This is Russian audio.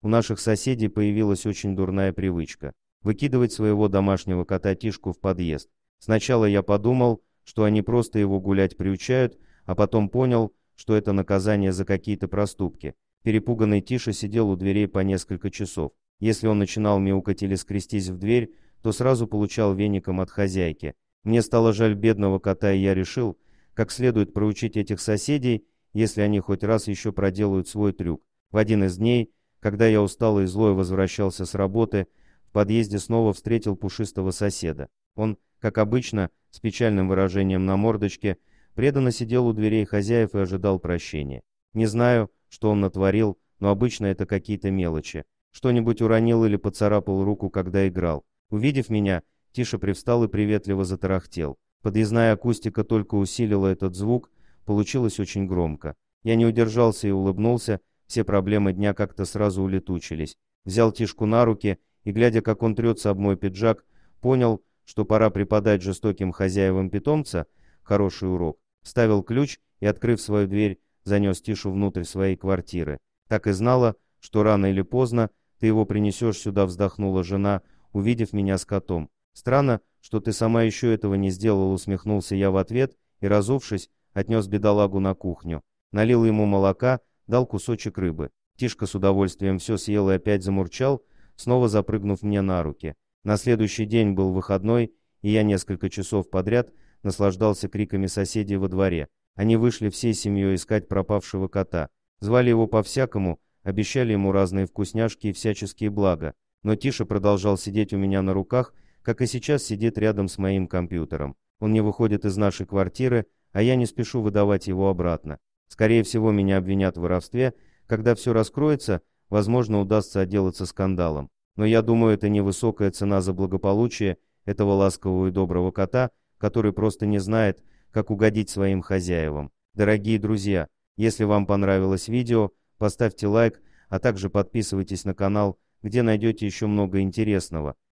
У наших соседей появилась очень дурная привычка – выкидывать своего домашнего кота Тишку в подъезд. Сначала я подумал, что они просто его гулять приучают, а потом понял, что это наказание за какие-то проступки. Перепуганный Тиша сидел у дверей по несколько часов. Если он начинал мяукать или скрестись в дверь, то сразу получал веником от хозяйки. Мне стало жаль бедного кота, и я решил, как следует проучить этих соседей, если они хоть раз еще проделают свой трюк. В один из дней – когда я усталый и злой возвращался с работы, в подъезде снова встретил пушистого соседа. Он, как обычно, с печальным выражением на мордочке, преданно сидел у дверей хозяев и ожидал прощения. Не знаю, что он натворил, но обычно это какие-то мелочи. Что-нибудь уронил или поцарапал руку, когда играл. Увидев меня, тише привстал и приветливо затарахтел. Подъездная акустика только усилила этот звук, получилось очень громко. Я не удержался и улыбнулся, все проблемы дня как-то сразу улетучились. Взял Тишку на руки и, глядя, как он трется об мой пиджак, понял, что пора преподать жестоким хозяевам питомца хороший урок. Вставил ключ и, открыв свою дверь, занес Тишу внутрь своей квартиры. Так и знала, что рано или поздно ты его принесешь сюда, вздохнула жена, увидев меня с котом. Странно, что ты сама еще этого не сделала, усмехнулся я в ответ и, разувшись, отнес бедолагу на кухню. Налил ему молока дал кусочек рыбы. Тишка с удовольствием все съел и опять замурчал, снова запрыгнув мне на руки. На следующий день был выходной, и я несколько часов подряд наслаждался криками соседей во дворе. Они вышли всей семьей искать пропавшего кота. Звали его по-всякому, обещали ему разные вкусняшки и всяческие блага. Но Тиша продолжал сидеть у меня на руках, как и сейчас сидит рядом с моим компьютером. Он не выходит из нашей квартиры, а я не спешу выдавать его обратно. Скорее всего, меня обвинят в воровстве. Когда все раскроется, возможно, удастся отделаться скандалом. Но я думаю, это невысокая цена за благополучие этого ласкового и доброго кота, который просто не знает, как угодить своим хозяевам. Дорогие друзья, если вам понравилось видео, поставьте лайк, а также подписывайтесь на канал, где найдете еще много интересного.